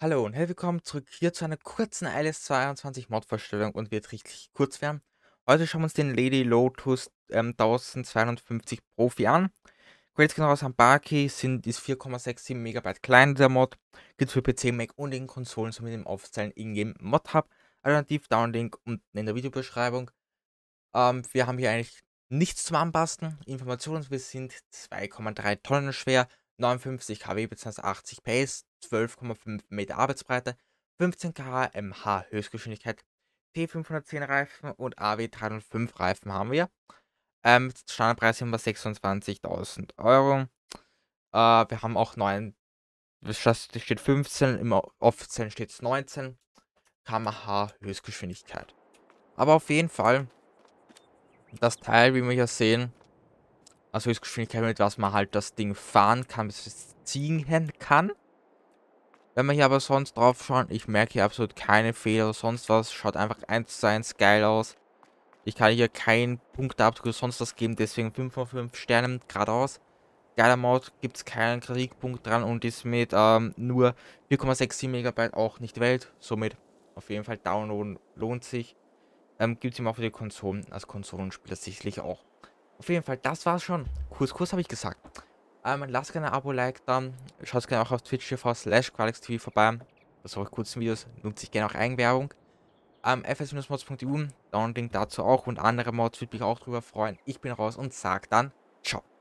Hallo und herzlich willkommen zurück hier zu einer kurzen ILS 22 Mod-Vorstellung und wird richtig kurz werden. Heute schauen wir uns den Lady Lotus ähm, 1052 Profi an. Quellscan genau aus Ambaki sind ist 4,67 MB klein der Mod, gibt für PC, Mac und den Konsolen sowie dem offiziellen Ingame Mod Hub. Alternativ Downlink unten in der Videobeschreibung. Ähm, wir haben hier eigentlich nichts zum Anpassen. Informationen, wir sind 2,3 Tonnen schwer, 59 kW bzw. 80 PS, 12,5 Meter Arbeitsbreite, 15 km/h Höchstgeschwindigkeit, T510 Reifen und AW305 Reifen haben wir. Ähm, Standardpreis haben wir 26.000 Euro. Äh, wir haben auch 9, das steht 15, im offiziellen steht es 19 km/h Höchstgeschwindigkeit. Aber auf jeden Fall, das Teil, wie wir hier sehen, also Höchstgeschwindigkeit, mit was man halt das Ding fahren kann, bis es ziehen kann. Wenn man hier aber sonst drauf schaut, ich merke hier absolut keine Fehler oder sonst was. Schaut einfach 1 zu 1 geil aus. Ich kann hier keinen Punkteabzug oder sonst was geben, deswegen 5 von 5 Sternen geradeaus. Geiler Mod, gibt es keinen Kritikpunkt dran und ist mit ähm, nur 4,67 MB auch nicht Welt. Somit auf jeden Fall downloaden lohnt sich. Ähm, gibt es immer auch für die Konsolen, als Konsolenspieler sicherlich auch. Auf jeden Fall, das war's schon. Kurz, kurz habe ich gesagt. Ähm, lasst gerne ein Abo-Like da. Schaut gerne auch auf twitch.tv slash QualixTV vorbei. Bei solchen kurzen Videos nutze ich gerne auch Eigenwerbung. Ähm, fs-mods.eu, Downlink dazu auch und andere Mods würde mich auch drüber freuen. Ich bin raus und sag dann, ciao.